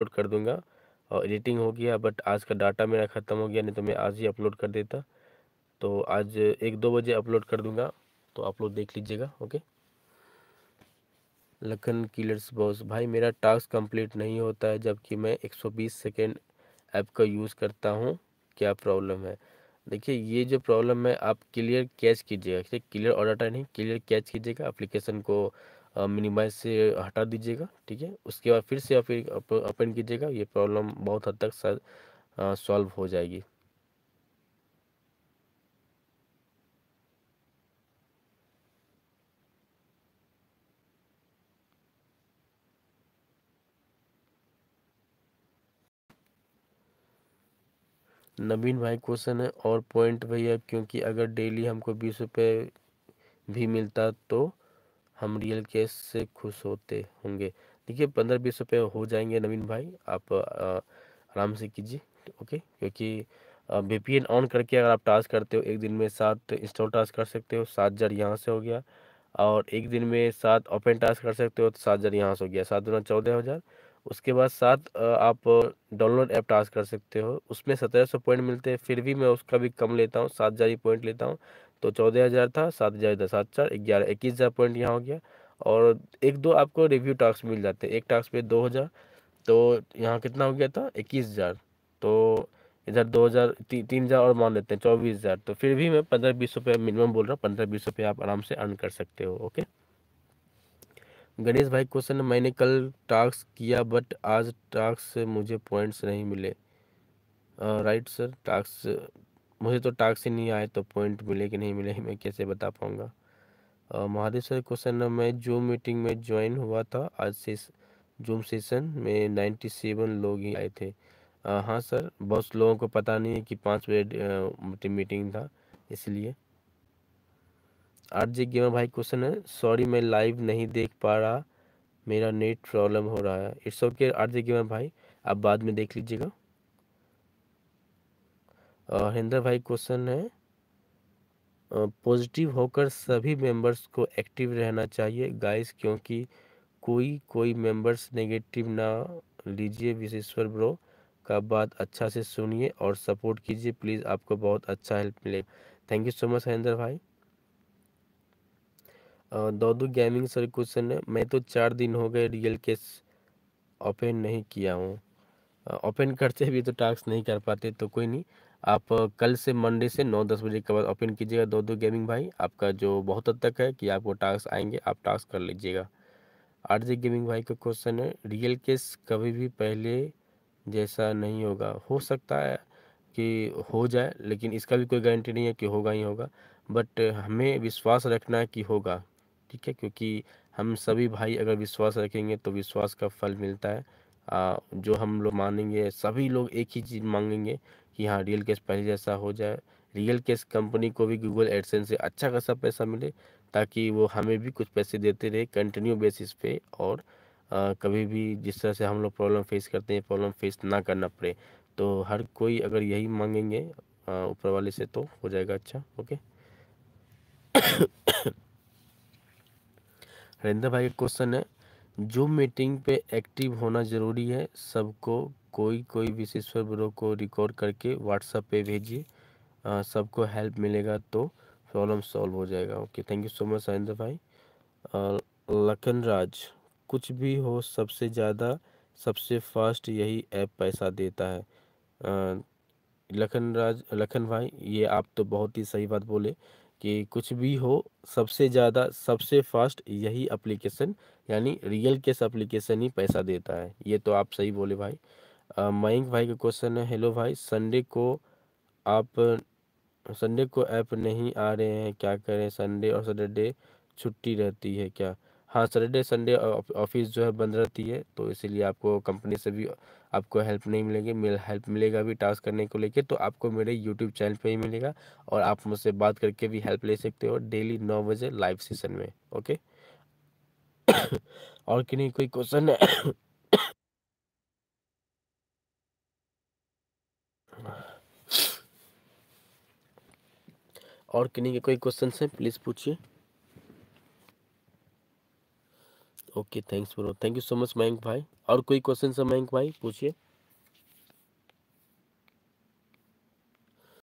upload कर दूंगा और एडिटिंग हो गया बट आज का डाटा मेरा ख़त्म हो गया नहीं तो मैं आज ही अपलोड कर देता तो आज एक दो बजे अपलोड कर दूंगा तो आप लोग देख लीजिएगा ओके लखन किलर्स बॉस भाई मेरा टास्क कंप्लीट नहीं होता है जबकि मैं 120 सेकेंड ऐप का यूज़ करता हूँ क्या प्रॉब्लम है देखिए ये जो प्रॉब्लम है आप क्लियर कैच कीजिएगा क्लियर ऑर्डर नहीं क्लियर कैच कीजिएगा एप्लीकेशन को मिनिमाइज से हटा दीजिएगा ठीक है उसके बाद फिर से आप ओपन कीजिएगा ये प्रॉब्लम बहुत हद तक शायद सॉल्व हो जाएगी नवीन भाई क्वेश्चन है और पॉइंट भैया क्योंकि अगर डेली हमको बीस रुपये भी मिलता तो हम रियल केस से खुश होते होंगे देखिए पंद्रह बीस रुपये हो जाएंगे नवीन भाई आप आराम से कीजिए ओके क्योंकि वी ऑन करके अगर आप टास्क करते हो एक दिन में सात इंस्टॉल टास्क कर सकते हो सात हज़ार यहाँ से हो गया और एक दिन में सात ओपन टास्क कर सकते हो तो सात हज़ार यहाँ से हो गया सात दुना चौदह हज़ार उसके बाद सात आप डाउनलोड ऐप टास्क कर सकते हो उसमें सत्रह सौ पॉइंट मिलते हैं फिर भी मैं उसका भी कम लेता हूँ सात हज़ार ही पॉइंट लेता हूँ तो चौदह हज़ार था सात हज़ार इधर सात चार ग्यारह इक्कीस हज़ार पॉइंट यहाँ हो गया और एक दो आपको रिव्यू टास्क मिल जाते हैं एक टास्क पे दो हज़ार तो यहाँ कितना हो गया था इक्कीस हज़ार तो इधर दो हज़ार ती, तीन हज़ार और मान लेते हैं चौबीस हज़ार तो फिर भी मैं पंद्रह बीस रुपये मिनिमम बोल रहा हूँ पंद्रह बीस रुपये आप आराम से अर्न कर सकते हो ओके गणेश भाई क्वेश्चन मैंने कल टास्क किया बट आज टास्क से मुझे पॉइंट्स नहीं मिले राइट सर टास्क मुझे तो टास्क ही नहीं आए तो पॉइंट मिले कि नहीं मिले मैं कैसे बता पाऊँगा महादेव सर क्वेश्चन मैं जूम मीटिंग में ज्वाइन हुआ था आज से जूम सेशन में नाइन्टी सेवन लोग ही आए थे आ, हाँ सर बहुत लोगों को पता नहीं है कि पाँच बजे मीटिंग था इसलिए आर जी गेमा भाई क्वेश्चन है सॉरी मैं लाइव नहीं देख पा रहा मेरा नेट प्रॉब्लम हो रहा है इट्स ओके आर जी गेमा भाई आप बाद में देख लीजिएगा हरिंदर भाई क्वेश्चन है पॉजिटिव होकर सभी मेंबर्स को एक्टिव रहना चाहिए गाइस क्योंकि कोई कोई मेंबर्स नेगेटिव ना लीजिए विशेश्वर ब्रो का बात अच्छा से सुनिए और सपोर्ट कीजिए प्लीज़ आपको बहुत अच्छा हेल्प मिलेगा thank you so much Harinder भाई दौदू गेमिंग सर क्वेश्चन है मैं तो चार दिन हो गए रियल केस ओपन नहीं किया हूँ ओपन करते भी तो टास्क नहीं कर पाते तो कोई नहीं आप कल से मंडे से नौ दस बजे के बाद ओपन कीजिएगा दो दो गेमिंग भाई आपका जो बहुत हद तक है कि आपको टास्क आएंगे आप टास्क कर लीजिएगा आर जी गेमिंग भाई का क्वेश्चन है रियल केस कभी भी पहले जैसा नहीं होगा हो सकता है कि हो जाए लेकिन इसका भी कोई गारंटी नहीं है कि होगा ही होगा बट हमें विश्वास रखना है कि होगा ठीक है क्योंकि हम सभी भाई अगर विश्वास रखेंगे तो विश्वास का फल मिलता है आ, जो हम लोग मानेंगे सभी लोग एक ही चीज़ मांगेंगे कि हाँ रियल केस पहले जैसा हो जाए रियल केस कंपनी को भी गूगल एडसेंस से अच्छा खासा पैसा मिले ताकि वो हमें भी कुछ पैसे देते रहे कंटिन्यू बेसिस पे और आ, कभी भी जिस तरह से हम लोग प्रॉब्लम फेस करते हैं प्रॉब्लम फेस ना करना पड़े तो हर कोई अगर यही मांगेंगे ऊपर वाले से तो हो जाएगा अच्छा ओके हरिंदर भाई का क्वेश्चन है जो मीटिंग पे एक्टिव होना ज़रूरी है सबको कोई कोई विशेश्वर ब्रो को रिकॉर्ड करके व्हाट्सएप पे भेजिए सबको हेल्प मिलेगा तो प्रॉब्लम सॉल्व हो जाएगा okay thank you so much Sahindra भाई लखन राज कुछ भी हो सबसे ज़्यादा सबसे फास्ट यही ऐप पैसा देता है लखन राज लखन भाई ये आप तो बहुत ही सही बात बोले कि कुछ भी हो सबसे ज़्यादा सबसे फास्ट यही एप्लीकेशन यानी रियल केस एप्लीकेशन ही पैसा देता है ये तो आप सही बोले भाई मयंक भाई का क्वेश्चन है हेलो भाई संडे को आप संडे को ऐप नहीं आ रहे हैं क्या करें संडे और सैटरडे छुट्टी रहती है क्या हाँ सैटरडे संडे ऑफिस जो है बंद रहती है तो इसीलिए आपको कंपनी से भी आपको हेल्प नहीं मिलेगी मेरा हेल्प मिलेगा भी टास्क करने को लेके तो आपको मेरे यूट्यूब चैनल पे ही मिलेगा और आप मुझसे बात करके भी हेल्प ले सकते हो डेली नौ बजे लाइव सेशन में ओके और कि नहीं कोई क्वेश्चन है और किन्हीं के कोई क्वेश्चन हैं प्लीज़ पूछिए okay thanks bro thank you so much Mayank भाई और कोई क्वेश्चन है मयंक भाई पूछिए